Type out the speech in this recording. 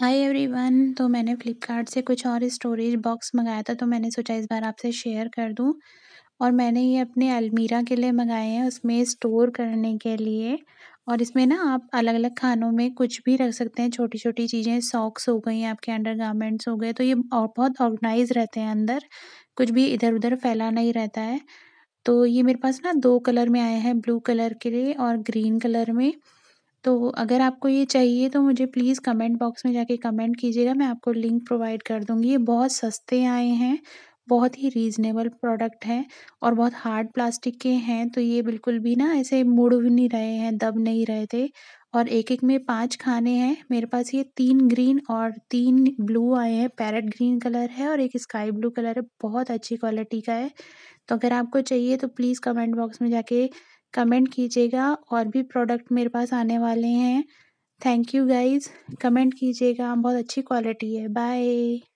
hi everyone तो मैंने Flipkart से कुछ और स्टोरेज बॉक्स मंगाया था तो मैंने सोचा इस बार आपसे शेयर कर दूं और मैंने ये अपने अलमीरा के लिए मंगाए हैं उसमें स्टोर करने के लिए और इसमें ना आप अलग अलग खानों में कुछ भी रख सकते हैं छोटी छोटी चीज़ें सॉक्स हो गई आपके अंडर हो गए तो ये और बहुत ऑर्गेनाइज रहते हैं अंदर कुछ भी इधर उधर फैला नहीं रहता है तो ये मेरे पास ना दो कलर में आए हैं ब्लू कलर के लिए और ग्रीन कलर में तो अगर आपको ये चाहिए तो मुझे प्लीज़ कमेंट बॉक्स में जाके कमेंट कीजिएगा मैं आपको लिंक प्रोवाइड कर दूँगी ये बहुत सस्ते आए हैं बहुत ही रीज़नेबल प्रोडक्ट हैं और बहुत हार्ड प्लास्टिक के हैं तो ये बिल्कुल भी ना ऐसे मुड़ भी नहीं रहे हैं दब नहीं रहे थे और एक एक में पांच खाने हैं मेरे पास ये तीन ग्रीन और तीन ब्लू आए हैं पैरट ग्रीन कलर है और एक स्काई ब्लू कलर है बहुत अच्छी क्वालिटी का है तो अगर आपको चाहिए तो प्लीज़ कमेंट बॉक्स में जाके कमेंट कीजिएगा और भी प्रोडक्ट मेरे पास आने वाले हैं थैंक यू गाइज़ कमेंट कीजिएगा बहुत अच्छी क्वालिटी है बाय